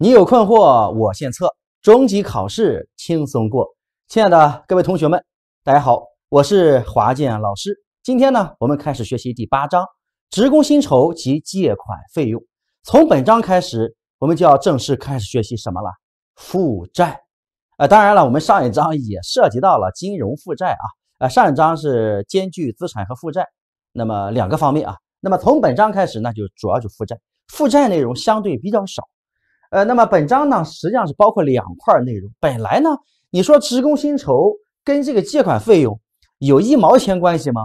你有困惑，我献策，中级考试轻松过。亲爱的各位同学们，大家好，我是华健老师。今天呢，我们开始学习第八章职工薪酬及借款费用。从本章开始，我们就要正式开始学习什么了？负债。呃，当然了，我们上一章也涉及到了金融负债啊。呃，上一章是兼具资产和负债，那么两个方面啊。那么从本章开始，那就主要就负债。负债内容相对比较少。呃，那么本章呢，实际上是包括两块内容。本来呢，你说职工薪酬跟这个借款费用有一毛钱关系吗？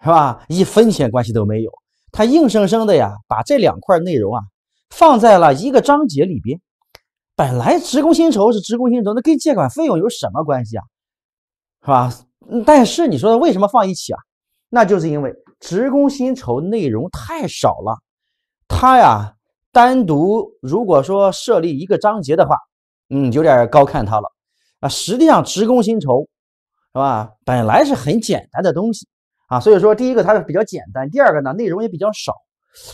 是吧？一分钱关系都没有。他硬生生的呀，把这两块内容啊放在了一个章节里边。本来职工薪酬是职工薪酬，那跟借款费用有什么关系啊？是吧？但是你说为什么放一起啊？那就是因为职工薪酬内容太少了，他呀。单独如果说设立一个章节的话，嗯，有点高看它了啊。实际上，职工薪酬是吧，本来是很简单的东西啊。所以说，第一个它是比较简单，第二个呢内容也比较少。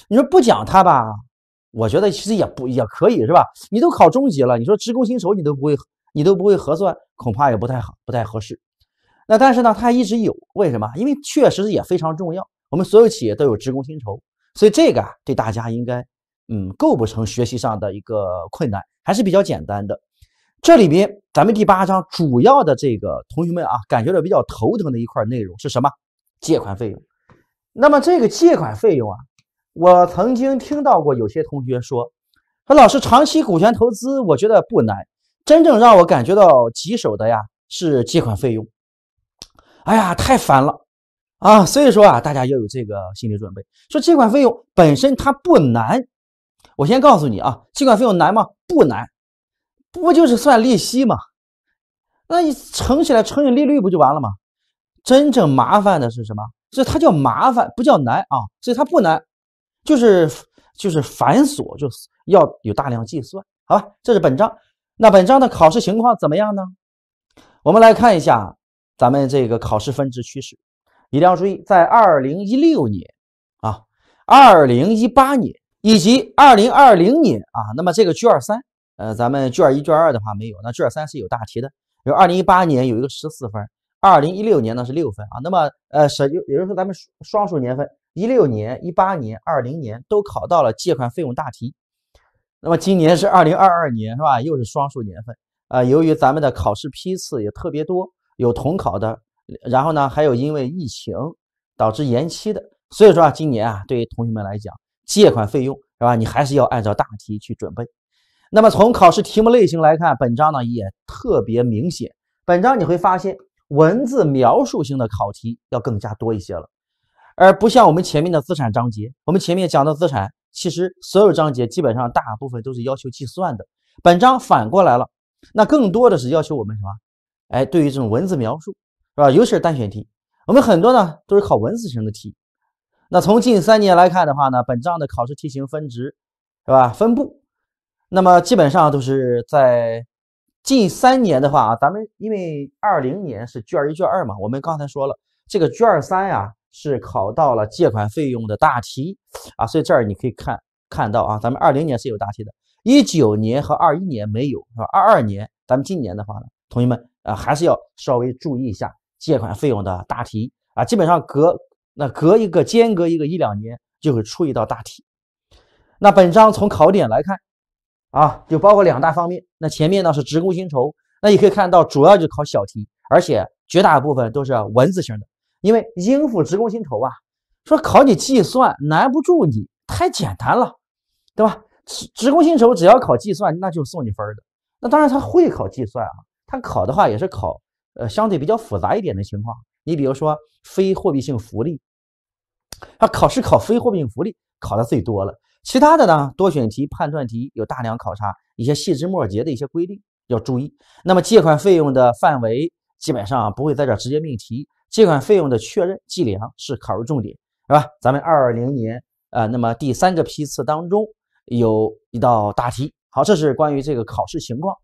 你说不讲它吧，我觉得其实也不也可以是吧？你都考中级了，你说职工薪酬你都不会，你都不会核算，恐怕也不太好，不太合适。那但是呢，它一直有，为什么？因为确实也非常重要。我们所有企业都有职工薪酬，所以这个对大家应该。嗯，构不成学习上的一个困难，还是比较简单的。这里边咱们第八章主要的这个同学们啊，感觉到比较头疼的一块内容是什么？借款费用。那么这个借款费用啊，我曾经听到过有些同学说：“说老师，长期股权投资我觉得不难，真正让我感觉到棘手的呀是借款费用。”哎呀，太烦了啊！所以说啊，大家要有这个心理准备。说借款费用本身它不难。我先告诉你啊，借款费用难吗？不难，不就是算利息吗？那你乘起来乘以利率不就完了吗？真正麻烦的是什么？所以它叫麻烦，不叫难啊！所以它不难，就是就是繁琐，就是要有大量计算，好吧？这是本章。那本章的考试情况怎么样呢？我们来看一下咱们这个考试分值趋势，一定要注意，在二零一六年啊，二零一八年。以及二零二零年啊，那么这个卷三，呃，咱们卷一、卷二的话没有，那卷三是有大题的。有二零一八年有一个十四分，二零一六年呢是六分啊。那么，呃，是，也就是说咱们双数年份，一六年、一八年、二零年都考到了借款费用大题。那么今年是二零二二年，是吧？又是双数年份啊。由于咱们的考试批次也特别多，有统考的，然后呢，还有因为疫情导致延期的，所以说啊，今年啊，对于同学们来讲，借款费用是吧？你还是要按照大题去准备。那么从考试题目类型来看，本章呢也特别明显。本章你会发现，文字描述型的考题要更加多一些了，而不像我们前面的资产章节。我们前面讲的资产，其实所有章节基本上大部分都是要求计算的。本章反过来了，那更多的是要求我们什么？哎，对于这种文字描述是吧？尤其是单选题，我们很多呢都是考文字型的题。那从近三年来看的话呢，本章的考试题型分值，是吧？分布，那么基本上都是在近三年的话啊，咱们因为二零年是卷一、卷二嘛，我们刚才说了，这个卷三呀是考到了借款费用的大题啊，所以这儿你可以看看到啊，咱们二零年是有大题的，一九年和二一年没有，是吧？二二年，咱们今年的话呢，同学们啊还是要稍微注意一下借款费用的大题啊，基本上隔。那隔一个间隔一个一两年就会出一道大题。那本章从考点来看，啊，就包括两大方面。那前面呢是职工薪酬，那你可以看到，主要就考小题，而且绝大部分都是文字型的。因为应付职工薪酬啊，说考你计算，难不住你，太简单了，对吧？职工薪酬只要考计算，那就送你分的。那当然他会考计算啊，他考的话也是考，呃，相对比较复杂一点的情况。你比如说非货币性福利。啊，考试考非货币福利考的最多了，其他的呢，多选题、判断题有大量考察一些细枝末节的一些规定要注意。那么借款费用的范围基本上不会在这直接命题，借款费用的确认计量是考入重点，是吧？咱们二零年啊，那么第三个批次当中有一道大题。好，这是关于这个考试情况。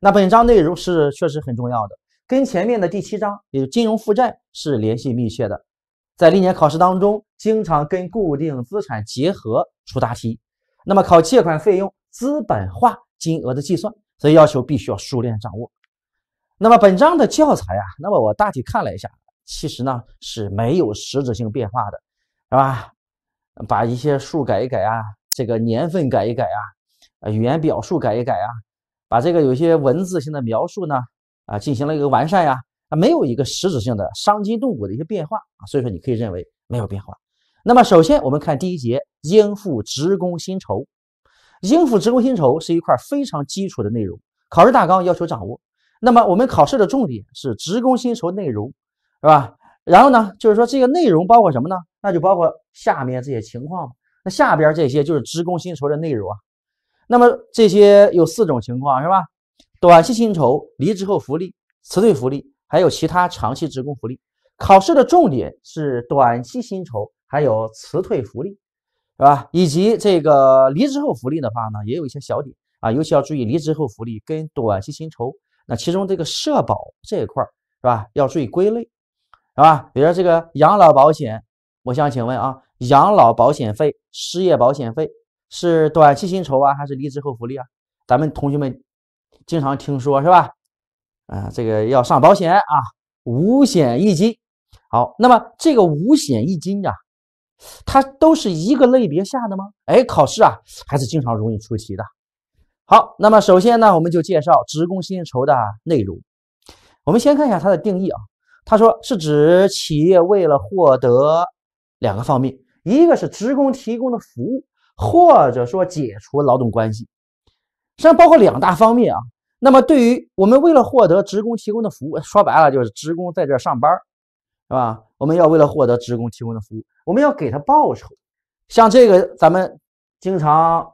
那本章内容是确实很重要的，跟前面的第七章，也就是金融负债是联系密切的。在历年考试当中，经常跟固定资产结合出答题，那么考借款费用资本化金额的计算，所以要求必须要熟练掌握。那么本章的教材呀，那么我大体看了一下，其实呢是没有实质性变化的，是吧？把一些数改一改啊，这个年份改一改啊，啊，语言表述改一改啊，把这个有些文字性的描述呢，啊，进行了一个完善呀。没有一个实质性的伤筋动骨的一些变化啊，所以说你可以认为没有变化。那么首先我们看第一节应付职工薪酬，应付职工薪酬是一块非常基础的内容，考试大纲要求掌握。那么我们考试的重点是职工薪酬内容，是吧？然后呢，就是说这个内容包括什么呢？那就包括下面这些情况。那下边这些就是职工薪酬的内容啊。那么这些有四种情况，是吧？短期薪酬、离职后福利、辞退福利。还有其他长期职工福利，考试的重点是短期薪酬，还有辞退福利，是吧？以及这个离职后福利的话呢，也有一些小点啊，尤其要注意离职后福利跟短期薪酬。那其中这个社保这一块儿，是吧？要注意归类，是吧？比如说这个养老保险，我想请问啊，养老保险费、失业保险费是短期薪酬啊，还是离职后福利啊？咱们同学们经常听说，是吧？啊，这个要上保险啊，五险一金。好，那么这个五险一金呀，它都是一个类别下的吗？哎，考试啊还是经常容易出题的。好，那么首先呢，我们就介绍职工薪酬的内容。我们先看一下它的定义啊，他说是指企业为了获得两个方面，一个是职工提供的服务，或者说解除劳动关系，实际上包括两大方面啊。那么，对于我们为了获得职工提供的服务，说白了就是职工在这上班，是吧？我们要为了获得职工提供的服务，我们要给他报酬。像这个，咱们经常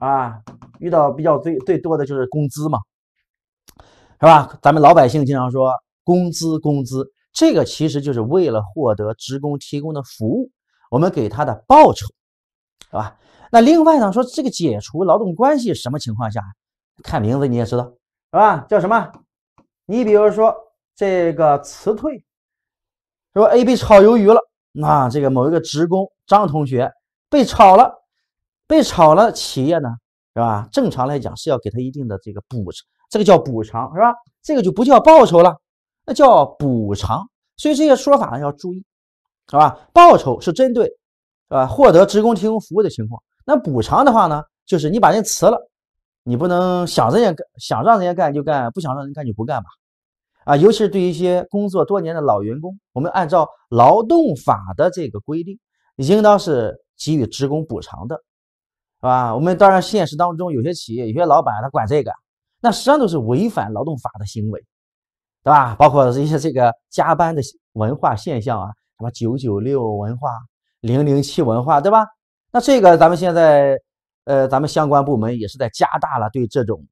啊遇到比较最最多的就是工资嘛，是吧？咱们老百姓经常说工资工资，这个其实就是为了获得职工提供的服务，我们给他的报酬，是吧？那另外呢，说这个解除劳动关系什么情况下？看名字你也知道。是吧？叫什么？你比如说这个辞退，说 A B 炒鱿鱼了，那这个某一个职工张同学被炒了，被炒了，企业呢是吧？正常来讲是要给他一定的这个补偿，这个叫补偿是吧？这个就不叫报酬了，那叫补偿。所以这些说法呢要注意，是吧？报酬是针对是吧？获得职工提供服务的情况，那补偿的话呢，就是你把人辞了。你不能想人家干，想让人家干就干，不想让人干就不干吧？啊，尤其是对一些工作多年的老员工，我们按照劳动法的这个规定，应当是给予职工补偿的，是吧？我们当然现实当中有些企业、有些老板他管这个，那实际上都是违反劳动法的行为，对吧？包括一些这个加班的文化现象啊，什么九九六文化、零零七文化，对吧？那这个咱们现在。呃，咱们相关部门也是在加大了对这种，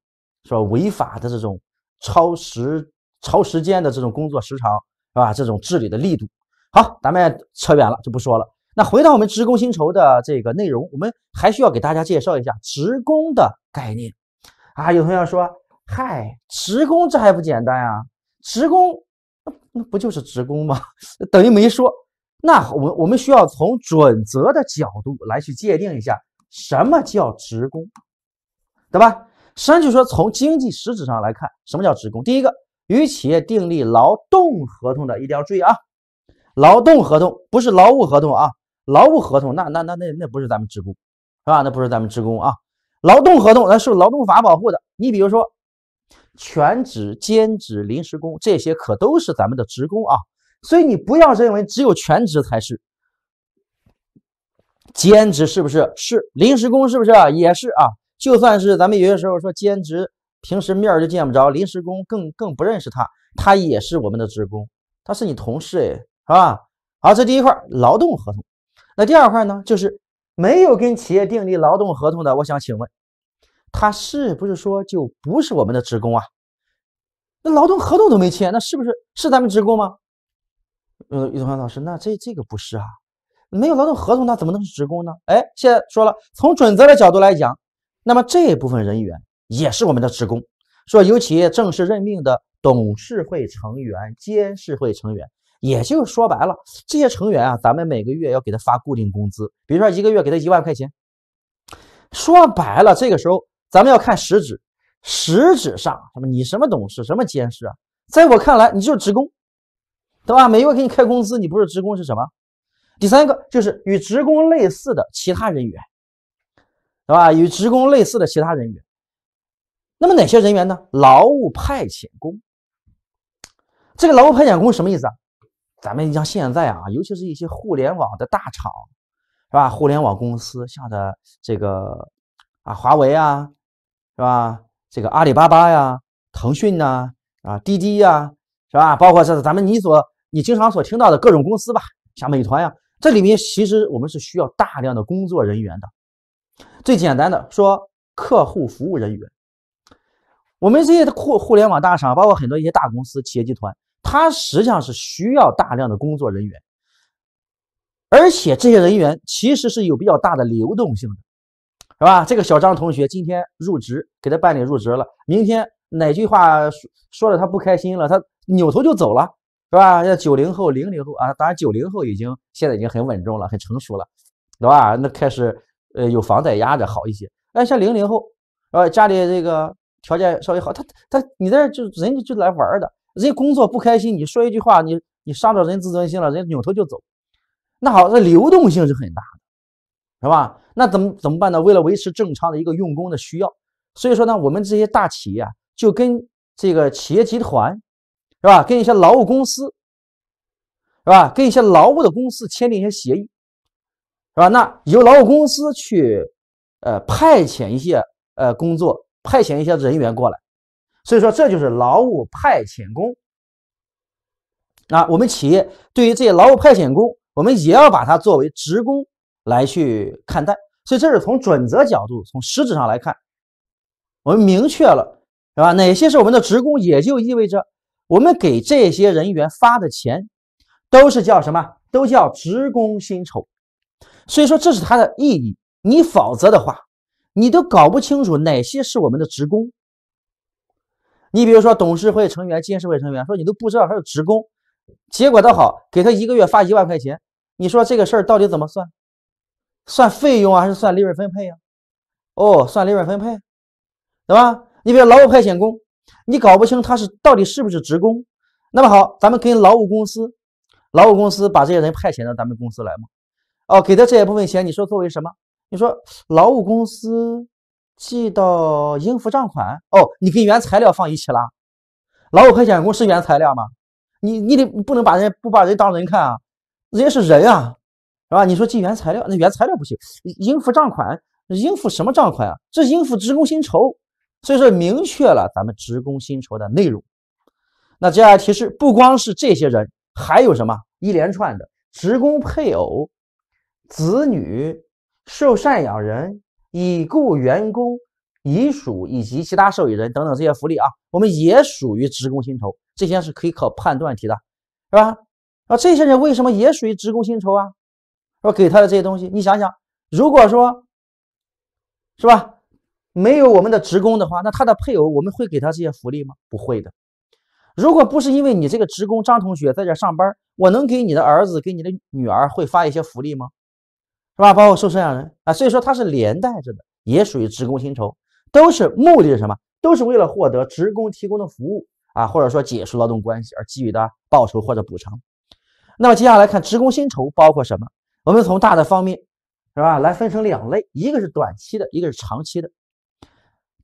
说违法的这种超时、超时间的这种工作时长，是吧？这种治理的力度。好，咱们扯远了就不说了。那回到我们职工薪酬的这个内容，我们还需要给大家介绍一下职工的概念啊。有同学说：“嗨，职工这还不简单啊？职工那不就是职工吗？等于没说。”那我我们需要从准则的角度来去界定一下。什么叫职工，对吧？实际上就说从经济实质上来看，什么叫职工？第一个，与企业订立劳动合同的，一定要注意啊，劳动合同不是劳务合同啊，劳务合同那那那那那不是咱们职工，是吧？那不是咱们职工啊，劳动合同那是劳动法保护的。你比如说，全职、兼职、临时工这些可都是咱们的职工啊，所以你不要认为只有全职才是。兼职是不是是临时工是不是也是啊就算是咱们有些时候说兼职，平时面儿就见不着，临时工更更不认识他，他也是我们的职工，他是你同事哎，是吧？好，这第一块劳动合同，那第二块呢，就是没有跟企业订立劳动合同的，我想请问，他是不是说就不是我们的职工啊？那劳动合同都没签，那是不是是咱们职工吗？呃，永强老师，那这这个不是啊。没有劳动合同，他怎么能是职工呢？哎，现在说了，从准则的角度来讲，那么这一部分人员也是我们的职工。说，尤其正式任命的董事会成员、监事会成员，也就是说白了，这些成员啊，咱们每个月要给他发固定工资，比如说一个月给他一万块钱。说白了，这个时候咱们要看实质，实质上，什么你什么董事，什么监事啊？在我看来，你就是职工，对吧？每月给你开工资，你不是职工是什么？第三个就是与职工类似的其他人员，是吧？与职工类似的其他人员，那么哪些人员呢？劳务派遣工。这个劳务派遣工什么意思啊？咱们像现在啊，尤其是一些互联网的大厂，是吧？互联网公司像的这个啊，华为啊，是吧？这个阿里巴巴呀，腾讯呐，啊滴滴呀，是吧？包括这咱们你所你经常所听到的各种公司吧，像美团呀。这里面其实我们是需要大量的工作人员的。最简单的说，客户服务人员，我们这些互互联网大厂，包括很多一些大公司、企业集团，它实际上是需要大量的工作人员，而且这些人员其实是有比较大的流动性的，是吧？这个小张同学今天入职，给他办理入职了，明天哪句话说了他不开心了，他扭头就走了。对吧？要九零后、零零后啊，当然九零后已经现在已经很稳重了，很成熟了，对吧？那开始呃有房贷压着好一些。那像零零后，呃家里这个条件稍微好，他他你在这就人家就来玩的，人家工作不开心，你说一句话，你你伤着人自尊心了，人家扭头就走。那好，那流动性是很大的，是吧？那怎么怎么办呢？为了维持正常的一个用工的需要，所以说呢，我们这些大企业啊，就跟这个企业集团。是吧？跟一些劳务公司，是吧？跟一些劳务的公司签订一些协议，是吧？那由劳务公司去，呃，派遣一些呃工作，派遣一些人员过来。所以说，这就是劳务派遣工。那我们企业对于这些劳务派遣工，我们也要把它作为职工来去看待。所以，这是从准则角度，从实质上来看，我们明确了，是吧？哪些是我们的职工，也就意味着。我们给这些人员发的钱，都是叫什么？都叫职工薪酬。所以说这是它的意义。你否则的话，你都搞不清楚哪些是我们的职工。你比如说董事会成员、监事会成员，说你都不知道他是职工，结果倒好，给他一个月发一万块钱。你说这个事儿到底怎么算？算费用还是算利润分配呀？哦，算利润分配，对吧？你比如劳务派遣工。你搞不清他是到底是不是职工，那么好，咱们跟劳务公司，劳务公司把这些人派遣到咱们公司来吗？哦，给的这一部分钱，你说作为什么？你说劳务公司记到应付账款？哦，你跟原材料放一起啦？劳务派遣工是原材料吗？你你得不能把人不把人当人看啊，人家是人啊，是吧？你说寄原材料，那原材料不行，应付账款，应付什么账款啊？这应付职工薪酬。所以说明确了咱们职工薪酬的内容，那接下来提示不光是这些人，还有什么一连串的职工配偶、子女、受赡养人、已故员工遗属以及其他受益人等等这些福利啊，我们也属于职工薪酬，这些是可以考判断题的，是吧？啊，这些人为什么也属于职工薪酬啊？我给他的这些东西，你想想，如果说，是吧？没有我们的职工的话，那他的配偶我们会给他这些福利吗？不会的。如果不是因为你这个职工张同学在这上班，我能给你的儿子、给你的女儿会发一些福利吗？是吧？包括受赡养人啊。所以说他是连带着的，也属于职工薪酬，都是目的是什么？都是为了获得职工提供的服务啊，或者说解除劳动关系而给予的报酬或者补偿。那么接下来看职工薪酬包括什么？我们从大的方面，是吧？来分成两类，一个是短期的，一个是长期的。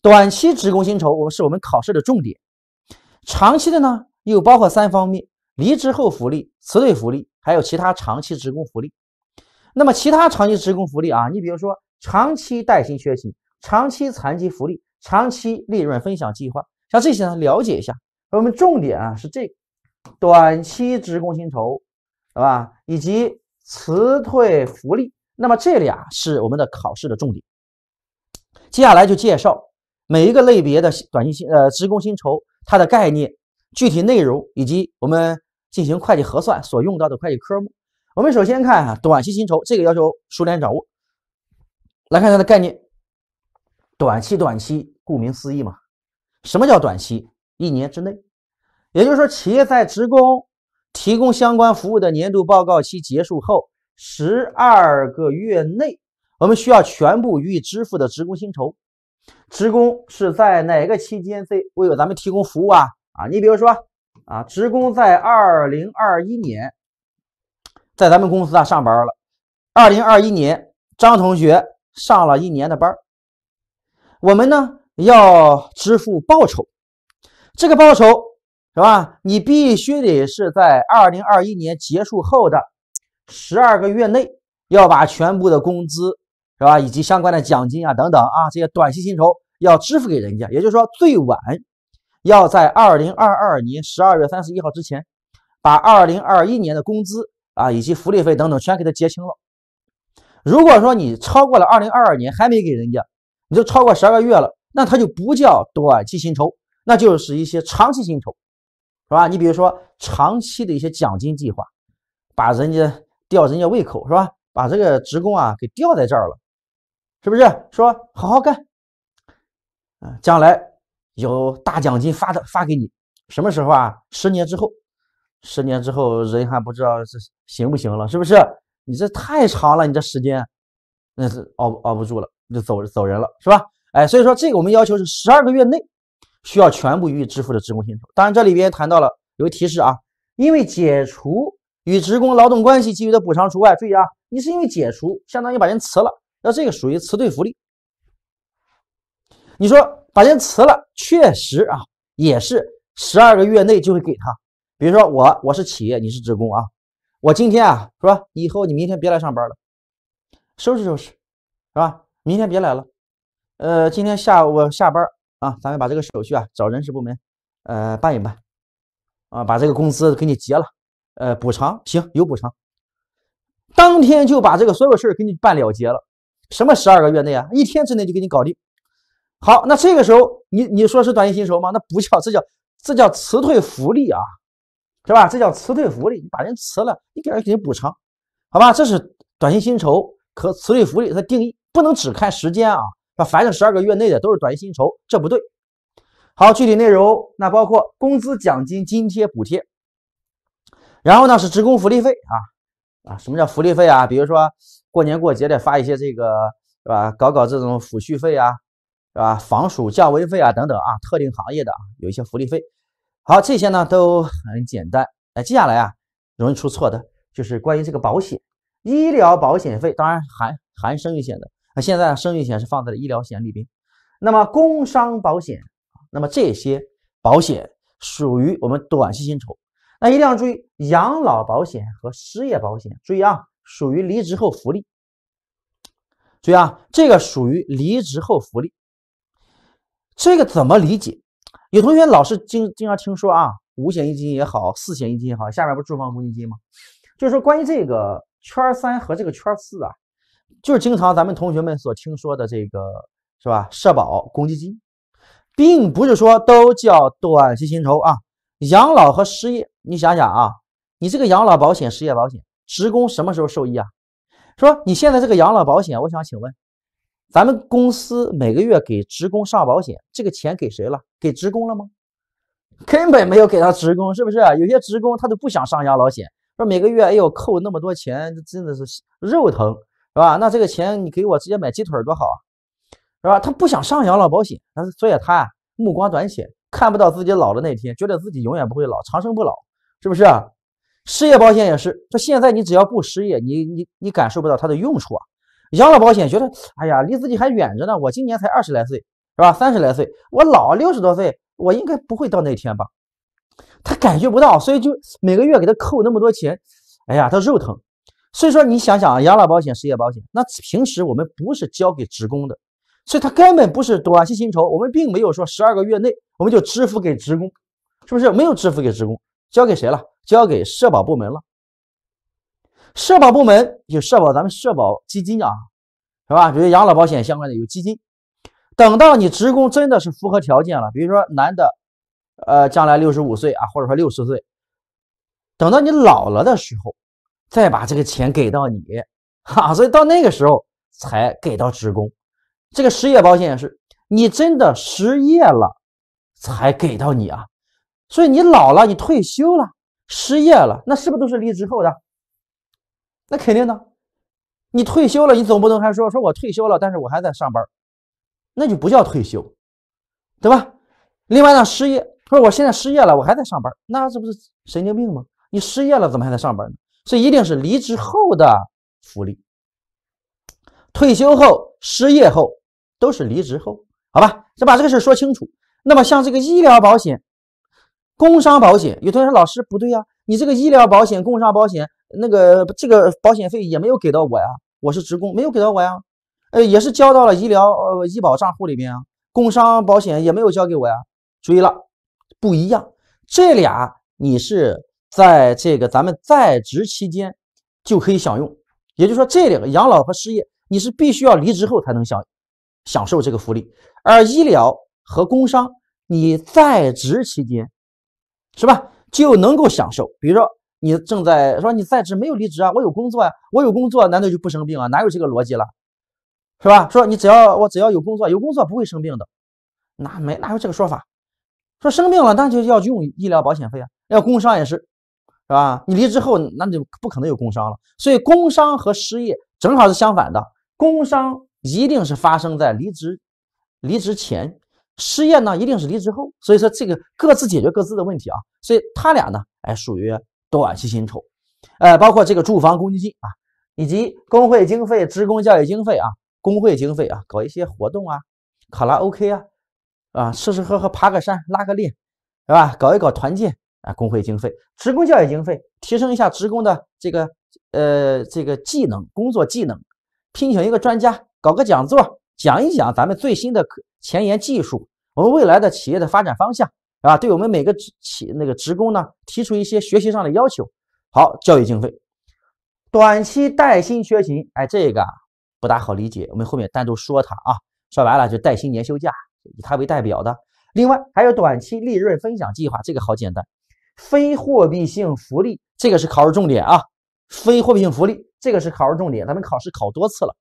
短期职工薪酬我们是我们考试的重点，长期的呢又包括三方面：离职后福利、辞退福利，还有其他长期职工福利。那么其他长期职工福利啊，你比如说长期带薪缺勤、长期残疾福利、长期利润分享计划，像这些呢了解一下。我们重点啊是这个短期职工薪酬，是吧？以及辞退福利，那么这俩是我们的考试的重点。接下来就介绍。每一个类别的短期薪呃职工薪酬，它的概念、具体内容以及我们进行会计核算所用到的会计科目，我们首先看啊短期薪酬这个要求熟练掌握。来看它的概念，短期短期顾名思义嘛，什么叫短期？一年之内，也就是说企业在职工提供相关服务的年度报告期结束后十二个月内，我们需要全部予以支付的职工薪酬。职工是在哪个期间在为咱们提供服务啊？啊，你比如说啊，职工在二零二一年在咱们公司啊上班了。二零二一年，张同学上了一年的班我们呢要支付报酬，这个报酬是吧？你必须得是在二零二一年结束后的十二个月内要把全部的工资。是吧？以及相关的奖金啊等等啊，这些短期薪酬要支付给人家，也就是说，最晚要在二零二二年十二月三十一号之前，把二零二一年的工资啊以及福利费等等全给他结清了。如果说你超过了二零二二年还没给人家，你就超过十二个月了，那它就不叫短期薪酬，那就是一些长期薪酬，是吧？你比如说长期的一些奖金计划，把人家吊人家胃口，是吧？把这个职工啊给吊在这儿了。是不是说好好干，啊，将来有大奖金发的发给你，什么时候啊？十年之后，十年之后人还不知道是行不行了，是不是？你这太长了，你这时间，那是熬熬不住了，就走走人了，是吧？哎，所以说这个我们要求是十二个月内需要全部予以支付的职工薪酬。当然这里边谈到了有个提示啊，因为解除与职工劳动关系给予的补偿除外。注意啊，你是因为解除，相当于把人辞了。那这个属于辞退福利，你说把人辞了，确实啊，也是十二个月内就会给他。比如说我我是企业，你是职工啊，我今天啊，是吧？以后你明天别来上班了，收拾收拾，是吧？明天别来了。呃，今天下午下班啊，咱们把这个手续啊，找人事部门，呃，办一办啊，把这个工资给你结了，呃，补偿行有补偿，当天就把这个所有事给你办了结了。什么十二个月内啊？一天之内就给你搞定。好，那这个时候你你说是短信薪酬吗？那不叫，这叫这叫辞退福利啊，是吧？这叫辞退福利，你把人辞了，你给人给人补偿，好吧？这是短信薪酬和辞退福利它的定义，不能只看时间啊。那凡是十二个月内的都是短信薪酬，这不对。好，具体内容那包括工资、奖金、津贴、补贴，然后呢是职工福利费啊啊？什么叫福利费啊？比如说。过年过节的发一些这个是吧，搞搞这种抚恤费啊，是吧，防暑降温费啊等等啊，特定行业的啊有一些福利费。好，这些呢都很简单。那接下来啊，容易出错的就是关于这个保险，医疗保险费当然含含生育险的。那现在生育险是放在了医疗险里边。那么工伤保险，那么这些保险属于我们短期薪酬。那一定要注意养老保险和失业保险。注意啊。属于离职后福利。注意啊，这个属于离职后福利。这个怎么理解？有同学老是经经常听说啊，五险一金也好，四险一金也好，下面不是住房公积金吗？就是说关于这个圈三和这个圈四啊，就是经常咱们同学们所听说的这个是吧？社保公积金，并不是说都叫短期薪酬啊。养老和失业，你想想啊，你这个养老保险、失业保险。职工什么时候受益啊？说你现在这个养老保险，我想请问，咱们公司每个月给职工上保险，这个钱给谁了？给职工了吗？根本没有给他职工，是不是？有些职工他都不想上养老保险，说每个月哎呦扣那么多钱，真的是肉疼，是吧？那这个钱你给我直接买鸡腿多好啊，是吧？他不想上养老保险，但是所以他目光短浅，看不到自己老的那天，觉得自己永远不会老，长生不老，是不是？失业保险也是，这现在你只要不失业，你你你感受不到它的用处啊。养老保险觉得，哎呀，离自己还远着呢。我今年才二十来岁，是吧？三十来岁，我老六十多岁，我应该不会到那天吧？他感觉不到，所以就每个月给他扣那么多钱，哎呀，他肉疼。所以说你想想啊，养老保险、失业保险，那平时我们不是交给职工的，所以他根本不是短期薪酬，我们并没有说十二个月内我们就支付给职工，是不是？没有支付给职工，交给谁了？交给社保部门了，社保部门有社保，咱们社保基金啊，是吧？比如养老保险相关的有基金。等到你职工真的是符合条件了，比如说男的，呃，将来六十五岁啊，或者说六十岁，等到你老了的时候，再把这个钱给到你，哈，所以到那个时候才给到职工。这个失业保险是，你真的失业了才给到你啊，所以你老了，你退休了。失业了，那是不是都是离职后的？那肯定的。你退休了，你总不能还说说我退休了，但是我还在上班，那就不叫退休，对吧？另外呢，失业说我现在失业了，我还在上班，那这不是神经病吗？你失业了怎么还在上班？呢？所以一定是离职后的福利，退休后、失业后都是离职后，好吧？先把这个事说清楚。那么像这个医疗保险。工伤保险有同学说老师不对呀，你这个医疗保险、工伤保险那个这个保险费也没有给到我呀，我是职工没有给到我呀，呃也是交到了医疗呃医保账户里边啊，工伤保险也没有交给我呀。注意了，不一样，这俩你是在这个咱们在职期间就可以享用，也就是说这两个养老和失业你是必须要离职后才能享享受这个福利，而医疗和工伤你在职期间。是吧？就能够享受。比如说，你正在说你在职，没有离职啊，我有工作呀，我有工作，难道就不生病啊？哪有这个逻辑了？是吧？说你只要我只要有工作，有工作不会生病的，哪没哪有这个说法？说生病了，那就要用医疗保险费啊，要工伤也是，是吧？你离职后，那就不可能有工伤了。所以，工伤和失业正好是相反的，工伤一定是发生在离职离职前。失业呢，一定是离职后，所以说这个各自解决各自的问题啊，所以他俩呢，哎，属于短期薪酬，呃，包括这个住房公积金啊，以及工会经费、职工教育经费啊，工会经费啊，搞一些活动啊，卡拉 OK 啊，啊，吃吃喝喝，爬个山，拉个链，是吧？搞一搞团建啊，工会经费、职工教育经费，提升一下职工的这个呃这个技能、工作技能，聘请一个专家搞个讲座。讲一讲咱们最新的前沿技术，我们未来的企业的发展方向，啊，对我们每个职那个职工呢，提出一些学习上的要求。好，教育经费，短期带薪缺勤，哎，这个不大好理解，我们后面单独说它啊。说白了，就带薪年休假以它为代表的。另外还有短期利润分享计划，这个好简单。非货币性福利，这个是考试重点啊。非货币性福利，这个是考试重点，咱们考试考多次了。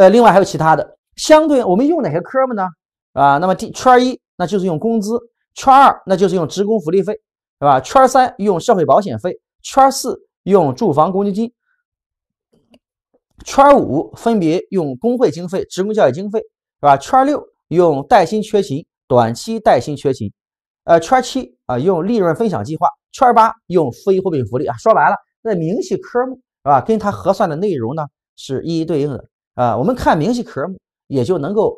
呃，另外还有其他的，相对我们用哪些科目呢？啊，那么第圈一那就是用工资，圈二那就是用职工福利费，是吧？圈三用社会保险费，圈四用住房公积金，圈五分别用工会经费、职工教育经费，是吧？圈六用带薪缺勤、短期带薪缺勤，呃，圈七啊用利润分享计划，圈八用非货币福利啊。说白了，那明细科目是吧？跟它核算的内容呢是一一对应的。啊，我们看明细科目，也就能够，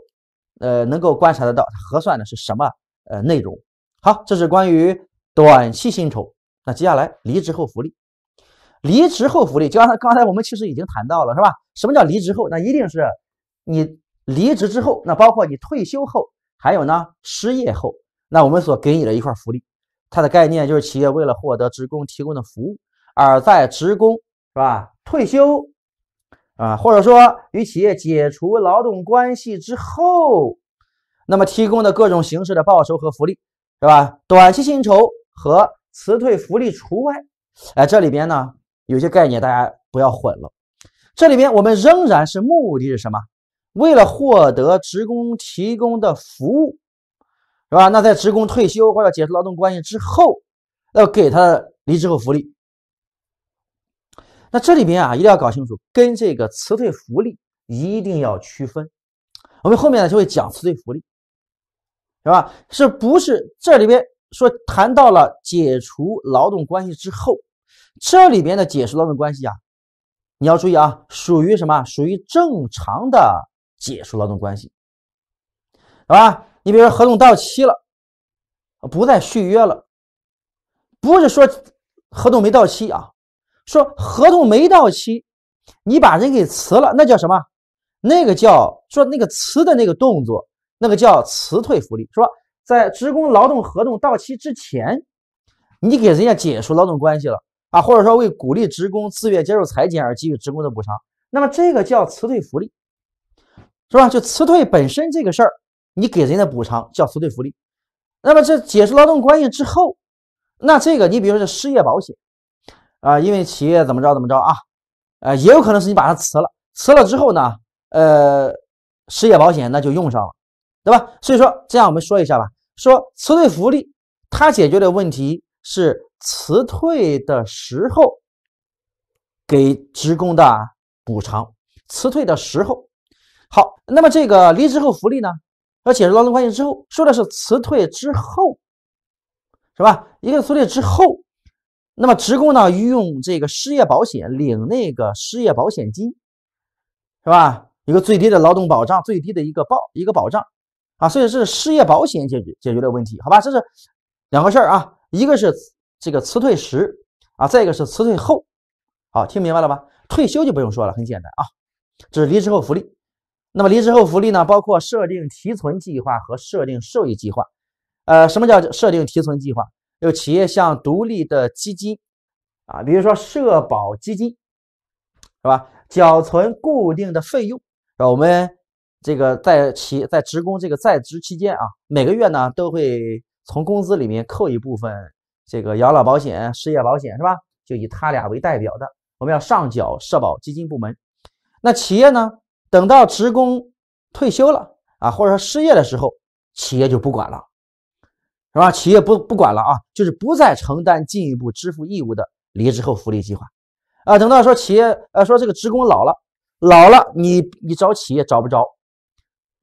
呃，能够观察得到核算的是什么，呃，内容。好，这是关于短期薪酬。那接下来，离职后福利。离职后福利，就才刚才我们其实已经谈到了，是吧？什么叫离职后？那一定是你离职之后，那包括你退休后，还有呢，失业后，那我们所给你的一块福利，它的概念就是企业为了获得职工提供的服务，而在职工是吧，退休。啊，或者说与企业解除劳动关系之后，那么提供的各种形式的报酬和福利，是吧？短期薪酬和辞退福利除外。哎，这里边呢有些概念大家不要混了。这里边我们仍然是目的是什么？为了获得职工提供的服务，是吧？那在职工退休或者解除劳动关系之后，要给他离职后福利。那这里边啊，一定要搞清楚，跟这个辞退福利一定要区分。我们后面呢就会讲辞退福利，是吧？是不是这里边说谈到了解除劳动关系之后，这里边的解除劳动关系啊，你要注意啊，属于什么？属于正常的解除劳动关系，好吧？你比如说合同到期了，不再续约了，不是说合同没到期啊。说合同没到期，你把人给辞了，那叫什么？那个叫说那个辞的那个动作，那个叫辞退福利，是吧？在职工劳动合同到期之前，你给人家解除劳动关系了啊，或者说为鼓励职工自愿接受裁减而给予职工的补偿，那么这个叫辞退福利，是吧？就辞退本身这个事儿，你给人的补偿叫辞退福利。那么这解除劳动关系之后，那这个你比如说失业保险。啊，因为企业怎么着怎么着啊，呃，也有可能是你把它辞了，辞了之后呢，呃，失业保险那就用上了，对吧？所以说这样我们说一下吧，说辞退福利，它解决的问题是辞退的时候给职工的补偿，辞退的时候。好，那么这个离职后福利呢，要解除劳动关系之后，说的是辞退之后，是吧？一个辞退之后。那么职工呢，用这个失业保险领那个失业保险金，是吧？一个最低的劳动保障，最低的一个保一个保障啊，所以是失业保险解决解决的问题，好吧？这是两个事儿啊，一个是这个辞退时啊，再一个是辞退后，好，听明白了吧？退休就不用说了，很简单啊，这是离职后福利。那么离职后福利呢，包括设定提存计划和设定受益计划。呃，什么叫设定提存计划？就企业向独立的基金啊，比如说社保基金，是吧？缴存固定的费用。我们这个在企在职工这个在职期间啊，每个月呢都会从工资里面扣一部分，这个养老保险、失业保险，是吧？就以他俩为代表的，我们要上缴社保基金部门。那企业呢，等到职工退休了啊，或者说失业的时候，企业就不管了。是吧？企业不不管了啊，就是不再承担进一步支付义务的离职后福利计划，啊，等到说企业，呃，说这个职工老了，老了，你你找企业找不着，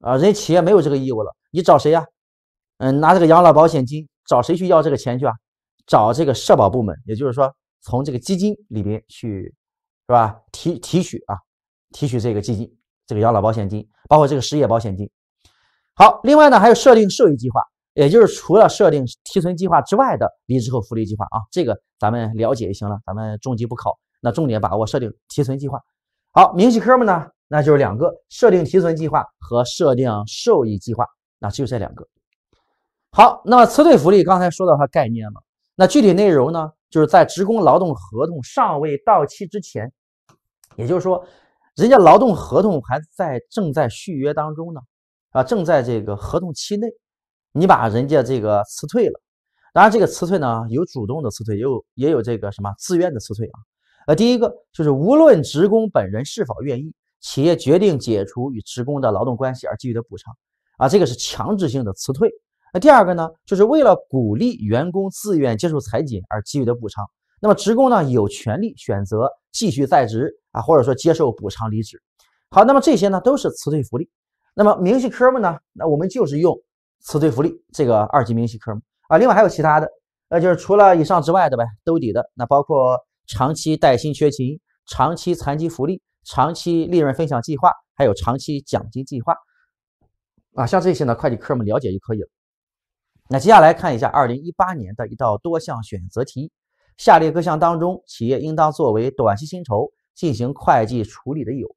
啊，人企业没有这个义务了，你找谁呀？嗯，拿这个养老保险金，找谁去要这个钱去啊？找这个社保部门，也就是说从这个基金里边去，是吧？提提取啊，提取这个基金，这个养老保险金，包括这个失业保险金。好，另外呢，还有设定受益计划。也就是除了设定提存计划之外的离职后福利计划啊，这个咱们了解就行了，咱们中级不考，那重点把握设定提存计划。好，明细科目呢，那就是两个：设定提存计划和设定受益计划，那只有这两个。好，那么辞退福利刚才说到它概念了，那具体内容呢，就是在职工劳动合同尚未到期之前，也就是说，人家劳动合同还在正在续约当中呢，啊，正在这个合同期内。你把人家这个辞退了，当然这个辞退呢，有主动的辞退，也有也有这个什么自愿的辞退啊。呃，第一个就是无论职工本人是否愿意，企业决定解除与职工的劳动关系而给予的补偿啊，这个是强制性的辞退。那第二个呢，就是为了鼓励员工自愿接受裁减而给予的补偿。那么职工呢，有权利选择继续在职啊，或者说接受补偿离职。好，那么这些呢都是辞退福利。那么明细科目呢，那我们就是用。辞退福利这个二级明细科目啊，另外还有其他的，那就是除了以上之外的呗，兜底的那包括长期带薪缺勤、长期残疾福利、长期利润分享计划，还有长期奖金计划啊，像这些呢，会计科目了解就可以了。那接下来看一下二零一八年的一道多项选择题，下列各项当中，企业应当作为短期薪酬进行会计处理的有，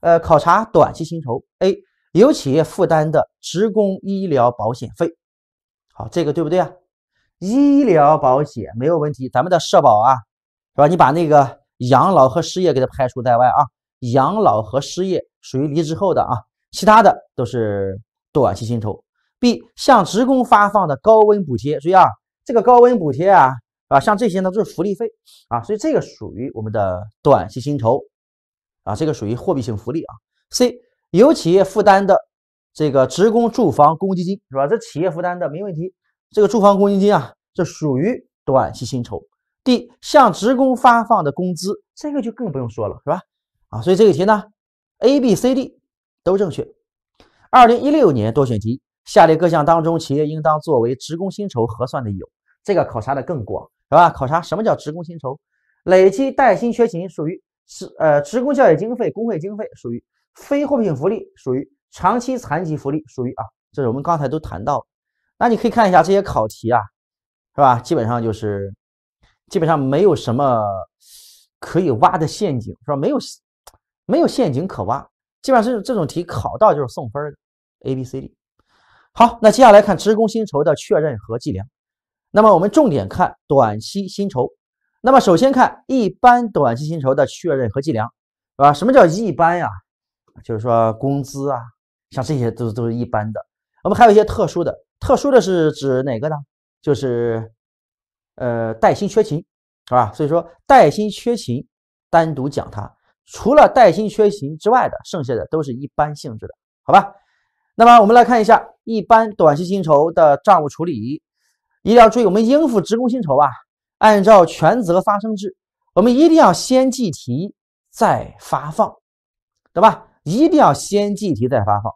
呃，考察短期薪酬 A。由企业负担的职工医疗保险费，好，这个对不对啊？医疗保险没有问题，咱们的社保啊，是吧？你把那个养老和失业给它排除在外啊。养老和失业属于离职后的啊，其他的都是短期薪酬。B 向职工发放的高温补贴，注意啊，这个高温补贴啊，啊，像这些呢都是福利费啊，所以这个属于我们的短期薪酬啊，这个属于货币性福利啊。C 由企业负担的这个职工住房公积金是吧？这企业负担的没问题。这个住房公积金啊，这属于短期薪酬。D 向职工发放的工资，这个就更不用说了，是吧？啊，所以这个题呢，A、B、C、D 都正确。二零一六年多选题，下列各项当中，企业应当作为职工薪酬核算的有，这个考察的更广，是吧？考察什么叫职工薪酬？累计带薪缺勤属于是呃职工教育经费、工会经费属于。非货品福利属于长期残疾福利属于啊，这是我们刚才都谈到。那你可以看一下这些考题啊，是吧？基本上就是基本上没有什么可以挖的陷阱，是吧？没有没有陷阱可挖，基本上这种这种题考到就是送分的。A、B、C、D。好，那接下来看职工薪酬的确认和计量。那么我们重点看短期薪酬。那么首先看一般短期薪酬的确认和计量，是吧？什么叫一般呀？就是说工资啊，像这些都都是一般的。我们还有一些特殊的，特殊的是指哪个呢？就是，呃，带薪缺勤，是吧？所以说带薪缺勤单独讲它，除了带薪缺勤之外的，剩下的都是一般性质的，好吧？那么我们来看一下一般短期薪酬的账务处理，一定要注意，我们应付职工薪酬啊，按照权责发生制，我们一定要先计提再发放，对吧？一定要先计题再发放。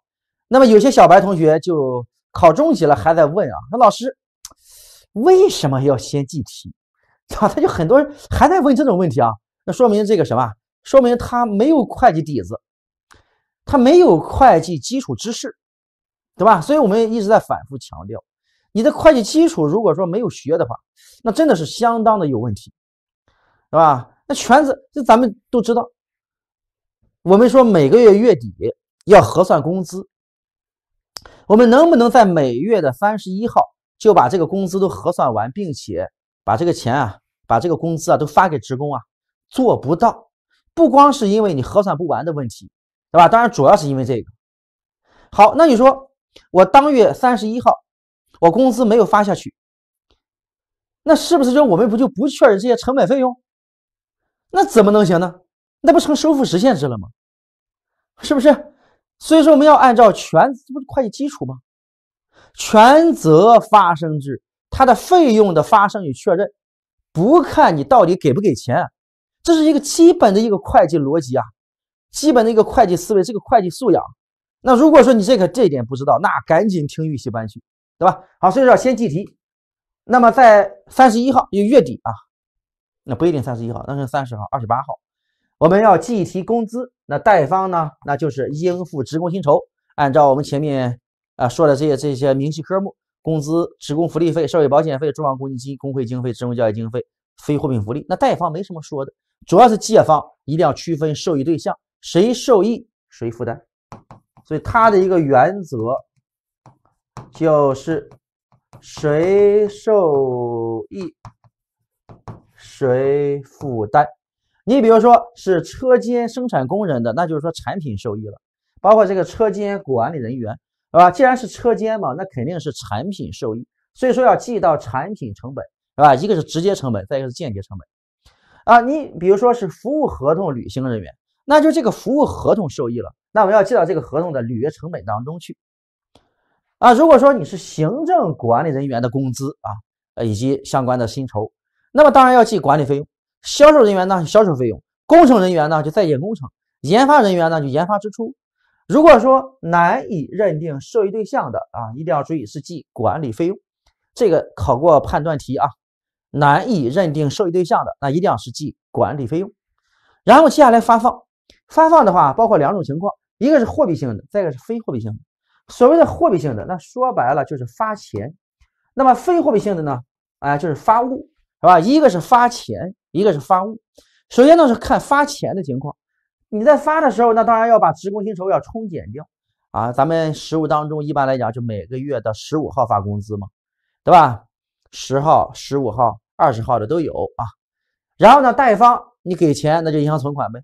那么有些小白同学就考中级了，还在问啊，说老师为什么要先计题？啊，他就很多人还在问这种问题啊。那说明这个什么？说明他没有会计底子，他没有会计基础知识，对吧？所以我们一直在反复强调，你的会计基础如果说没有学的话，那真的是相当的有问题，对吧？那全子，这咱们都知道。我们说每个月月底要核算工资，我们能不能在每月的三十一号就把这个工资都核算完，并且把这个钱啊，把这个工资啊都发给职工啊？做不到，不光是因为你核算不完的问题，对吧？当然主要是因为这个。好，那你说我当月三十一号，我工资没有发下去，那是不是就我们不就不确认这些成本费用？那怎么能行呢？那不成收付实现制了吗？是不是？所以说我们要按照权，这不是会计基础吗？权责发生制，它的费用的发生与确认，不看你到底给不给钱，这是一个基本的一个会计逻辑啊，基本的一个会计思维，这个会计素养。那如果说你这个这一点不知道，那赶紧听预习班去，对吧？好，所以说先记题。那么在三十一号，就月底啊，那不一定三十一号，那是三十号、二十八号。我们要计提工资，那贷方呢？那就是应付职工薪酬。按照我们前面啊说的这些这些明细科目，工资、职工福利费、社会保险费、住房公积金、工会经费、职工教育经费、非货币福利。那贷方没什么说的，主要是借方一定要区分受益对象，谁受益谁负担。所以它的一个原则就是谁受益谁负担。你比如说是车间生产工人的，那就是说产品受益了，包括这个车间管理人员，是吧？既然是车间嘛，那肯定是产品受益，所以说要记到产品成本，是吧？一个是直接成本，再一个是间接成本。啊，你比如说是服务合同履行人员，那就这个服务合同受益了，那我们要记到这个合同的履约成本当中去。啊，如果说你是行政管理人员的工资啊，呃以及相关的薪酬，那么当然要记管理费用。销售人员呢，是销售费用；工程人员呢，就在建工程；研发人员呢，就研发支出。如果说难以认定受益对象的啊，一定要注意是记管理费用。这个考过判断题啊，难以认定受益对象的，那一定要是记管理费用。然后接下来发放，发放的话包括两种情况，一个是货币性的，再一个是非货币性的。所谓的货币性的，那说白了就是发钱；那么非货币性的呢，哎，就是发物。吧，一个是发钱，一个是发物。首先呢是看发钱的情况，你在发的时候，那当然要把职工薪酬要冲减掉啊。咱们实务当中一般来讲就每个月的十五号发工资嘛，对吧？十号、十五号、二十号的都有啊。然后呢，贷方你给钱，那就银行存款呗。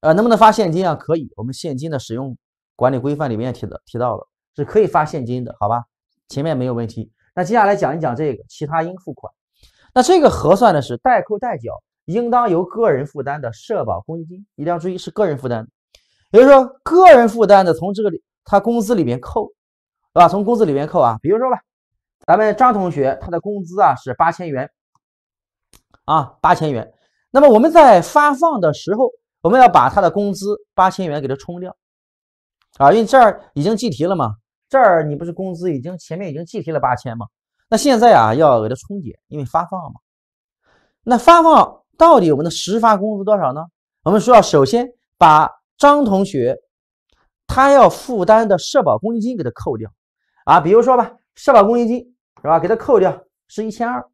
呃，能不能发现金啊？可以，我们现金的使用管理规范里面提的提到了是可以发现金的，好吧？前面没有问题。那接下来讲一讲这个其他应付款。那这个核算的是代扣代缴应当由个人负担的社保公积金，一定要注意是个人负担，也就是说个人负担的从这个里他工资里面扣，对吧？从工资里面扣啊。比如说吧，咱们张同学他的工资啊是八千元，啊八千元。那么我们在发放的时候，我们要把他的工资八千元给他冲掉，啊，因为这儿已经计提了嘛，这儿你不是工资已经前面已经计提了八千吗？那现在啊，要给它冲减，因为发放嘛。那发放到底我们的实发工资多少呢？我们说，首先把张同学他要负担的社保公积金给他扣掉啊。比如说吧，社保公积金是吧？给他扣掉是一千二。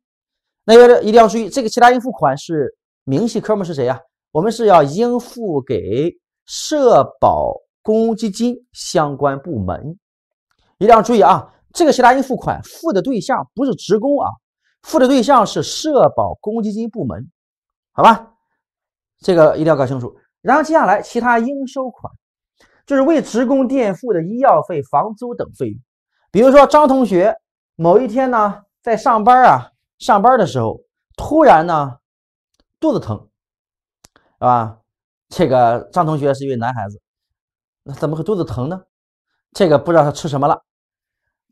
那要一定要注意，这个其他应付款是明细科目是谁呀？我们是要应付给社保公积金相关部门。一定要注意啊！这个其他应付款付的对象不是职工啊，付的对象是社保公积金部门，好吧，这个一定要搞清楚。然后接下来其他应收款，就是为职工垫付的医药费、房租等费用。比如说张同学某一天呢在上班啊，上班的时候突然呢肚子疼，是吧？这个张同学是一位男孩子，那怎么会肚子疼呢？这个不知道他吃什么了。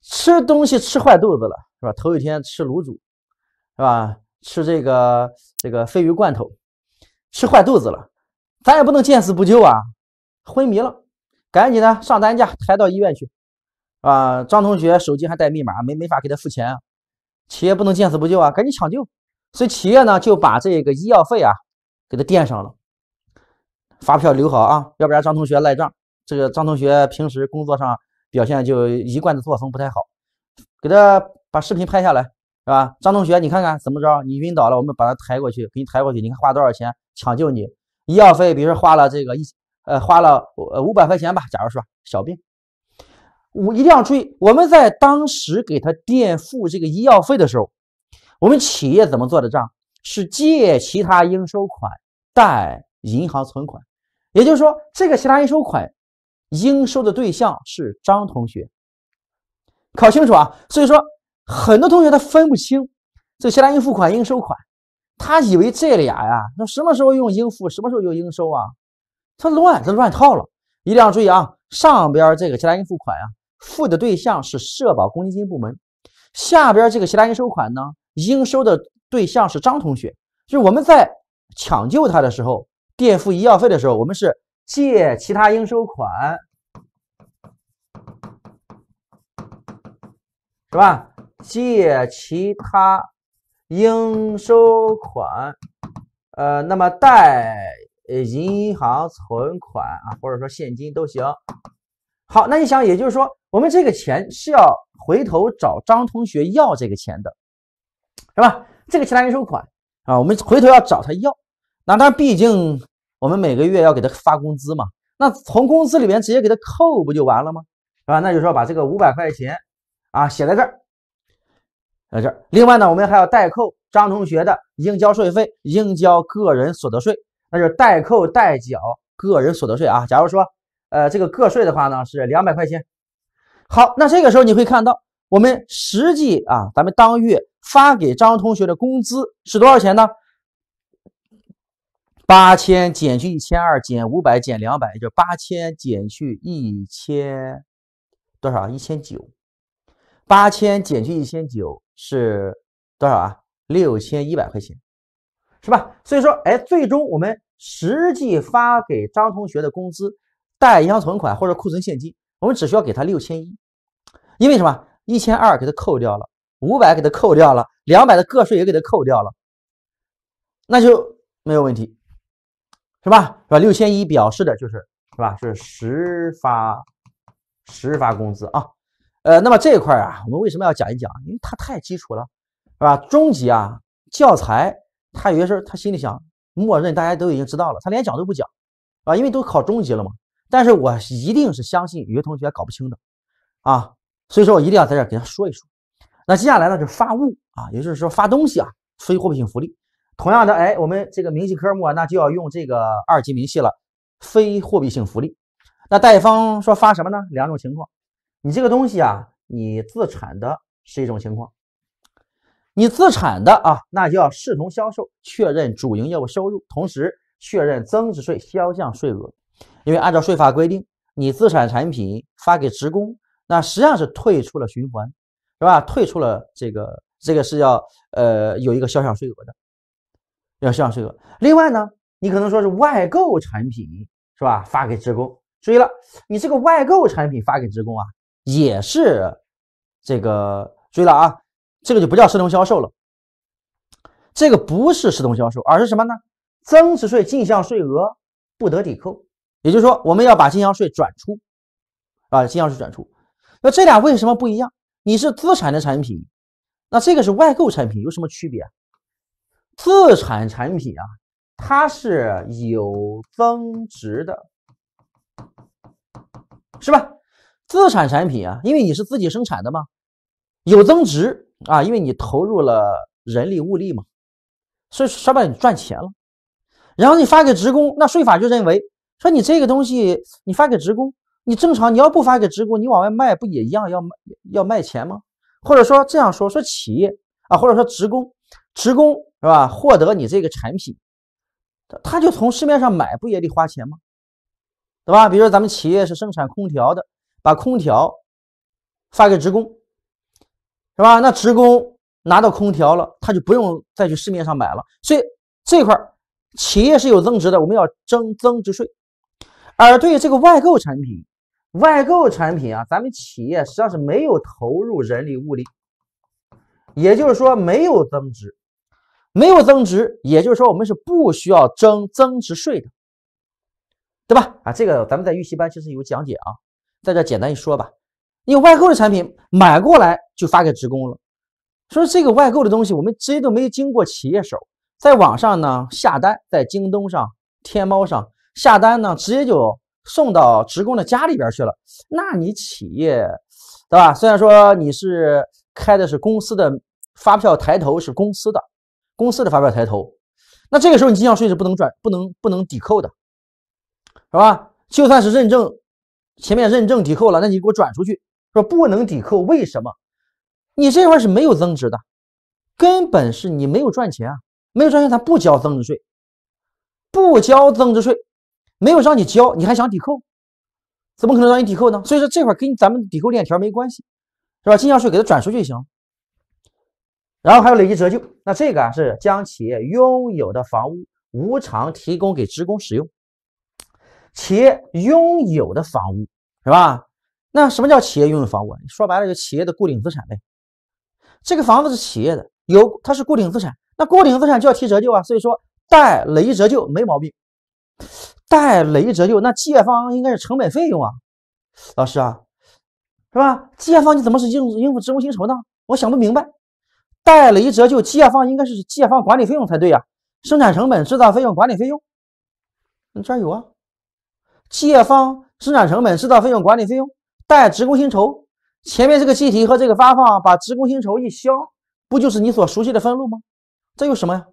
吃东西吃坏肚子了，是吧？头一天吃卤煮，是吧？吃这个这个鲱鱼罐头，吃坏肚子了，咱也不能见死不救啊！昏迷了，赶紧的上担架抬到医院去，啊！张同学手机还带密码，没没法给他付钱，企业不能见死不救啊！赶紧抢救，所以企业呢就把这个医药费啊给他垫上了，发票留好啊，要不然张同学赖账。这个张同学平时工作上。表现就一贯的作风不太好，给他把视频拍下来，是吧？张同学，你看看怎么着？你晕倒了，我们把他抬过去，给你抬过去，你看花多少钱抢救你？医药费，比如说花了这个一呃花了呃五百块钱吧，假如说小病，我一定要注意，我们在当时给他垫付这个医药费的时候，我们企业怎么做的账？是借其他应收款，贷银行存款，也就是说这个其他应收款。应收的对象是张同学，考清楚啊！所以说很多同学他分不清这个其他应付款、应收款，他以为这俩呀，那什么时候用应付，什么时候用应收啊？他乱，他乱套了。一定要注意啊！上边这个其他应付款呀，付的对象是社保公积金部门；下边这个其他应收款呢，应收的对象是张同学。就是我们在抢救他的时候，垫付医药费的时候，我们是。借其他应收款是吧？借其他应收款，呃，那么贷银行存款啊，或者说现金都行。好，那你想，也就是说，我们这个钱是要回头找张同学要这个钱的，是吧？这个其他应收款啊，我们回头要找他要。那他毕竟。我们每个月要给他发工资嘛，那从工资里面直接给他扣不就完了吗？是吧？那就说把这个五百块钱啊写在这儿，在这儿。另外呢，我们还要代扣张同学的应交税费，应交个人所得税，那就代扣代缴个人所得税啊。假如说，呃，这个个税的话呢是两百块钱。好，那这个时候你会看到，我们实际啊，咱们当月发给张同学的工资是多少钱呢？八千减去一千二，减五百，减两百，就是八千减去一千多少？一千九。八千减去一千九是多少啊？六千一百块钱，是吧？所以说，哎，最终我们实际发给张同学的工资，带银行存款或者库存现金，我们只需要给他六千一，因为什么？一千二给他扣掉了，五百给他扣掉了，两百的个税也给他扣掉了，那就没有问题。是吧？是吧？六千一表示的就是，是吧？是实发，实发工资啊。呃，那么这一块啊，我们为什么要讲一讲？因为它太基础了，是吧？中级啊教材，他有些时候他心里想，默认大家都已经知道了，他连讲都不讲啊，因为都考中级了嘛。但是我一定是相信有些同学搞不清的啊，所以说我一定要在这给他说一说。那接下来呢，是发物啊，也就是说发东西啊，非货币性福利。同样的，哎，我们这个明细科目啊，那就要用这个二级明细了，非货币性福利。那贷方说发什么呢？两种情况，你这个东西啊，你自产的是一种情况，你自产的啊，那就要视同销售，确认主营业务收入，同时确认增值税销项税额。因为按照税法规定，你自产产品发给职工，那实际上是退出了循环，是吧？退出了这个，这个是要呃有一个销项税额的。要项税额。另外呢，你可能说是外购产品，是吧？发给职工。注意了，你这个外购产品发给职工啊，也是这个。注意了啊，这个就不叫视同销售了。这个不是视同销售，而是什么呢？增值税进项税额不得抵扣。也就是说，我们要把进项税转出，啊，进项税转出。那这俩为什么不一样？你是资产的产品，那这个是外购产品，有什么区别？自产产品啊，它是有增值的，是吧？自产产品啊，因为你是自己生产的嘛，有增值啊，因为你投入了人力物力嘛，所以说白了你赚钱了。然后你发给职工，那税法就认为说你这个东西你发给职工，你正常你要不发给职工，你往外卖不也一样要要卖钱吗？或者说这样说说企业啊，或者说职工，职工。是吧？获得你这个产品，他他就从市面上买不也得花钱吗？对吧？比如说咱们企业是生产空调的，把空调发给职工，是吧？那职工拿到空调了，他就不用再去市面上买了。所以这块企业是有增值的，我们要征增值税。而对这个外购产品，外购产品啊，咱们企业实际上是没有投入人力物力，也就是说没有增值。没有增值，也就是说，我们是不需要征增值税的，对吧？啊，这个咱们在预习班其实有讲解啊，在这简单一说吧。你外购的产品买过来就发给职工了，所以这个外购的东西我们直接都没经过企业手，在网上呢下单，在京东上、天猫上下单呢，直接就送到职工的家里边去了。那你企业，对吧？虽然说你是开的是公司的发票抬头是公司的。公司的发票抬头，那这个时候你进项税是不能转、不能、不能抵扣的，是吧？就算是认证，前面认证抵扣了，那你给我转出去，说不能抵扣，为什么？你这块是没有增值的，根本是你没有赚钱啊，没有赚钱，他不交增值税，不交增值税，没有让你交，你还想抵扣？怎么可能让你抵扣呢？所以说这块跟咱们抵扣链条没关系，是吧？进项税给他转出去就行。然后还有累计折旧，那这个啊是将企业拥有的房屋无偿提供给职工使用，企业拥有的房屋是吧？那什么叫企业拥有房屋？说白了就企业的固定资产呗。这个房子是企业的，有它是固定资产，那固定资产就要提折旧啊。所以说带累计折旧没毛病，带累计折旧那借方应该是成本费用啊，老师啊，是吧？借方你怎么是应应付职工薪酬呢？我想不明白。贷了一折旧，借方应该是借方管理费用才对呀。生产成本、制造费用、管理费用，你这儿有啊？借方生产成本、制造费用、管理费用，贷职工薪酬。前面这个计提和这个发放，把职工薪酬一消，不就是你所熟悉的分录吗？这有什么呀？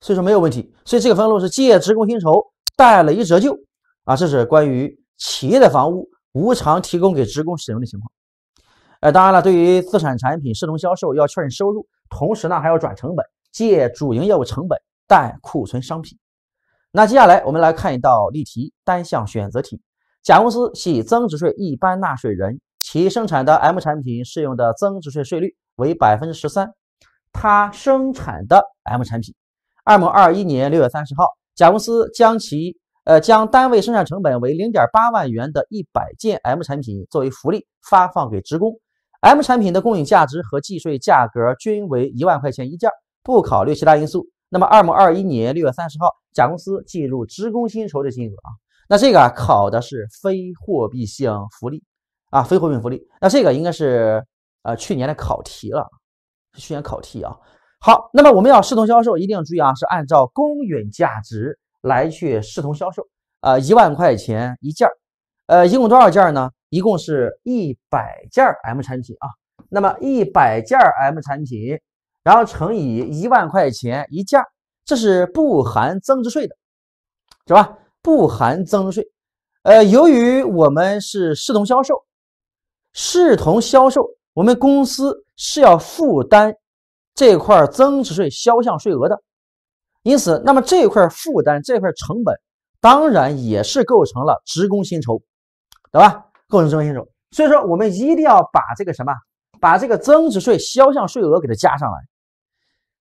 所以说没有问题。所以这个分录是借职工薪酬，贷了一折旧啊。这是关于企业的房屋无偿提供给职工使用的情况。呃，当然了，对于资产产品视同销售，要确认收入，同时呢还要转成本，借主营业务成本，贷库存商品。那接下来我们来看一道例题，单项选择题。甲公司系增值税一般纳税人，其生产的 M 产品适用的增值税税率为百分之十三。它生产的 M 产品，二零二一年六月三十号，甲公司将其呃将单位生产成本为零点八万元的一百件 M 产品作为福利发放给职工。M 产品的公允价值和计税价格均为一万块钱一件，不考虑其他因素。那么二模二一年六月三十号，甲公司计入职工薪酬的金额啊，那这个考的是非货币性福利啊，非货币福利。那这个应该是呃去年的考题了，去年考题啊。好，那么我们要视同销售，一定要注意啊，是按照公允价值来去视同销售啊，一万块钱一件儿，呃，一共多少件呢？一共是一百件 M 产品啊，那么一百件 M 产品，然后乘以一万块钱一件，这是不含增值税的，是吧？不含增值税。呃，由于我们是视同销售，视同销售，我们公司是要负担这块增值税销项税额的，因此，那么这块负担，这块成本，当然也是构成了职工薪酬，对吧？构成征收因素，所以说我们一定要把这个什么，把这个增值税销项税额给它加上来，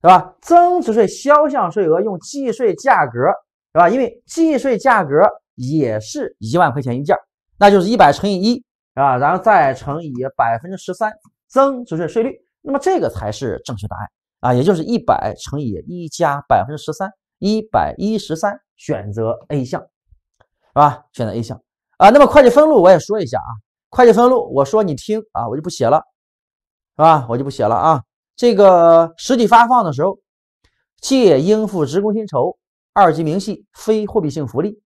是吧？增值税销项税额用计税价格，是吧？因为计税价格也是一万块钱一件，那就是一百乘以一，是吧？然后再乘以百分之十三增值税税率，那么这个才是正确答案啊，也就是一百乘以一加百分之十三，一百一十三，选择 A 项，是吧？选择 A 项。啊，那么会计分录我也说一下啊，会计分录我说你听啊，我就不写了，啊，我就不写了是吧？。这个实际发放的时候，借应付职工薪酬二级明细非货币性福利，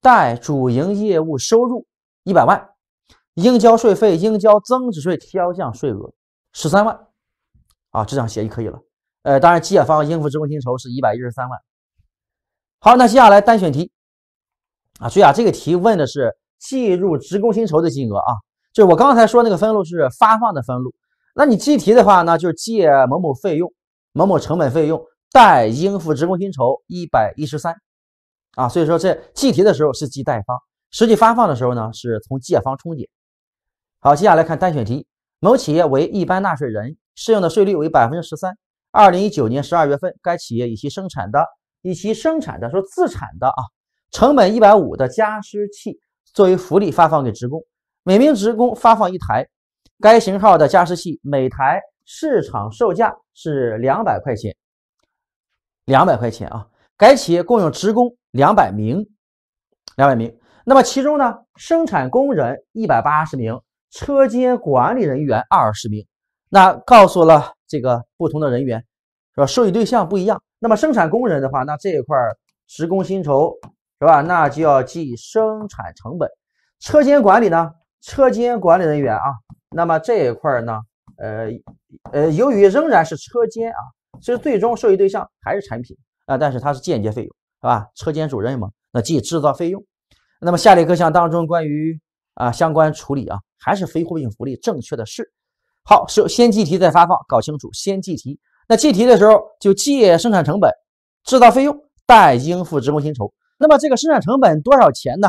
贷主营业务收入一百万，应交税费应交增值税销项税额十三万，啊，这样写就可以了。呃，当然借方应付职工薪酬是一百一十三万。好，那接下来单选题啊，注意啊，这个题问的是。计入职工薪酬的金额啊，就是我刚才说那个分录是发放的分录。那你计提的话呢，就是借某某费用、某某成本费用，贷应付职工薪酬一百一十三啊。所以说这计提的时候是记贷方，实际发放的时候呢是从借方冲减。好，接下来看单选题。某企业为一般纳税人，适用的税率为百分之十三。二零一九年十二月份，该企业以其生产的、以其生产的说自产的啊，成本一百五的加湿器。作为福利发放给职工，每名职工发放一台该型号的加湿器，每台市场售价是两百块钱。两百块钱啊！该企业共有职工两百名，两百名。那么其中呢，生产工人一百八十名，车间管理人员二十名。那告诉了这个不同的人员是吧？受益对象不一样。那么生产工人的话，那这一块儿职工薪酬。是吧？那就要记生产成本。车间管理呢？车间管理人员啊，那么这一块呢，呃呃，由于仍然是车间啊，所以最终受益对象还是产品啊，但是它是间接费用，是吧？车间主任嘛，那记制造费用。那么下列各项当中关于啊相关处理啊，还是非货币福利，正确的是？好，首先计提再发放，搞清楚先计提。那计提的时候就借生产成本、制造费用、但应付职工薪酬。那么这个生产成本多少钱呢？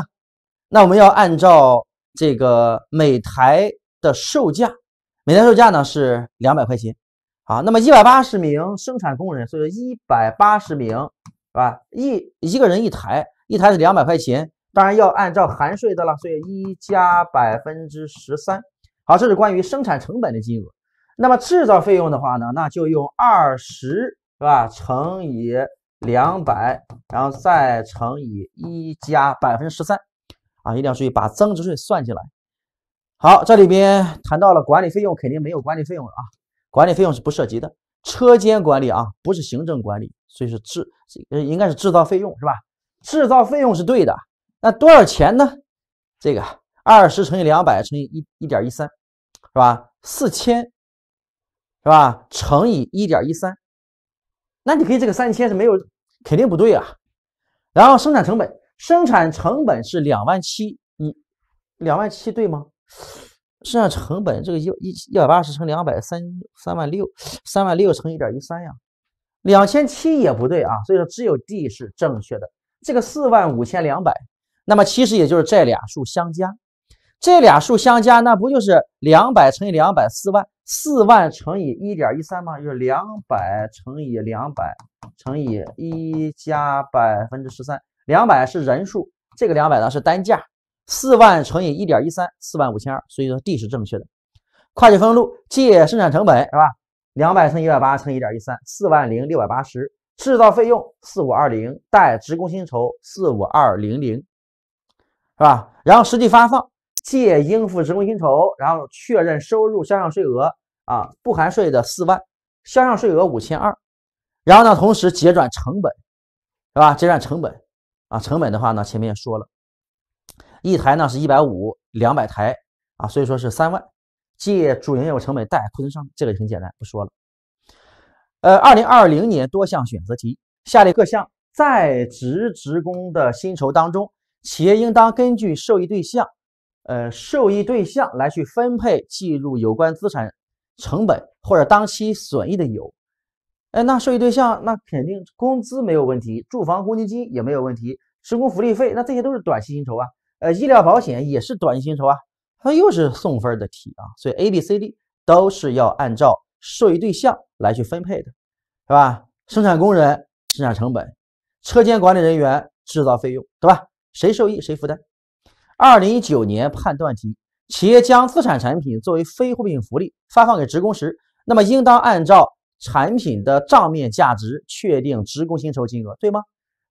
那我们要按照这个每台的售价，每台售价呢是两百块钱，好，那么一百八十名生产工人，所以一百八十名是吧？一一个人一台，一台是两百块钱，当然要按照含税的了，所以一加百分之十三，好，这是关于生产成本的金额。那么制造费用的话呢，那就用二十是吧乘以。两百，然后再乘以一加百分之十三啊，一定要注意把增值税算进来。好，这里边谈到了管理费用，肯定没有管理费用啊，管理费用是不涉及的。车间管理啊，不是行政管理，所以是制，应该是制造费用是吧？制造费用是对的。那多少钱呢？这个二十乘以两百乘以一一点一三，是吧？四千，是吧？乘以一点一三，那你可以这个三千是没有。肯定不对啊，然后生产成本，生产成本是两万七，你两万七对吗？生产成本这个一一一百八十乘两百三三万六，三万六乘一点一三呀，两千七也不对啊，所以说只有 D 是正确的，这个四万五千两百，那么其实也就是这俩数相加，这俩数相加，那不就是两百乘以两百四万？四万乘以一点一三吗？就是两百乘以两百乘以一加百分之十三，两百是人数，这个两百呢是单价，四万乘以一点一三，四万五千二，所以说 D 是正确的。会计分录借生产成本是吧？两百乘一百八乘一点一三，四万零六百八十，制造费用四五二零，带职工薪酬四五二零零，是吧？然后实际发放。借应付职工薪酬，然后确认收入、销项税额啊，不含税的四万，销项税额五千二，然后呢，同时结转成本，是吧？结转成本啊，成本的话呢，前面也说了，一台呢是一百五，两百台啊，所以说是三万，借主营业务成本贷库存商这个很简单，不说了。呃，二零二零年多项选择题，下列各项在职职工的薪酬当中，企业应当根据受益对象。呃，受益对象来去分配计入有关资产成本或者当期损益的有，哎，那受益对象那肯定工资没有问题，住房公积金也没有问题，职工福利费那这些都是短期薪酬啊，呃，医疗保险也是短期薪酬啊，它又是送分的题啊，所以 A B C D 都是要按照受益对象来去分配的，是吧？生产工人生产成本，车间管理人员制造费用，对吧？谁受益谁负担。二零一九年判断题：企业将自产产品作为非货币性福利发放给职工时，那么应当按照产品的账面价值确定职工薪酬金额，对吗？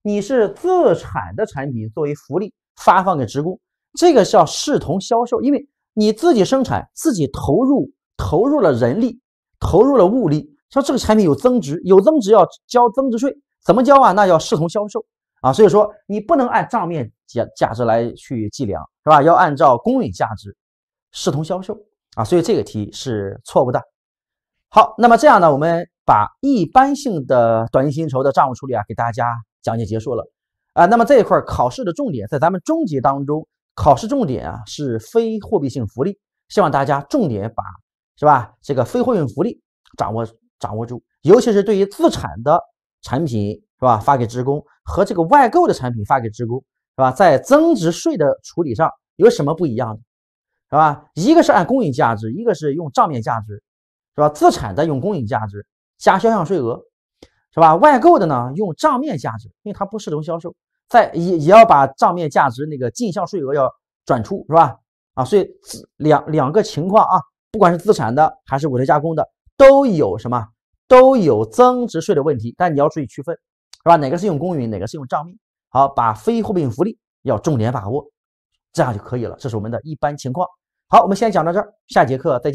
你是自产的产品作为福利发放给职工，这个叫视同销售，因为你自己生产，自己投入投入了人力，投入了物力，说这个产品有增值，有增值要交增值税，怎么交啊？那叫视同销售。啊，所以说你不能按账面价价值来去计量，是吧？要按照公允价值视同销售啊，所以这个题是错误的。好，那么这样呢，我们把一般性的短期薪酬的账务处理啊，给大家讲解结束了啊。那么这一块考试的重点在咱们中级当中，考试重点啊是非货币性福利，希望大家重点把是吧这个非货币福利掌握掌握住，尤其是对于资产的产品。是吧？发给职工和这个外购的产品发给职工，是吧？在增值税的处理上有什么不一样的？是吧？一个是按公允价值，一个是用账面价值，是吧？资产的用公允价值加销项税额，是吧？外购的呢用账面价值，因为它不视同销售，在也也要把账面价值那个进项税额要转出，是吧？啊，所以两两个情况啊，不管是资产的还是委托加工的，都有什么都有增值税的问题，但你要注意区分。是吧？哪个是用公允，哪个是用账面？好，把非货币性福利要重点把握，这样就可以了。这是我们的一般情况。好，我们先讲到这儿，下节课再见。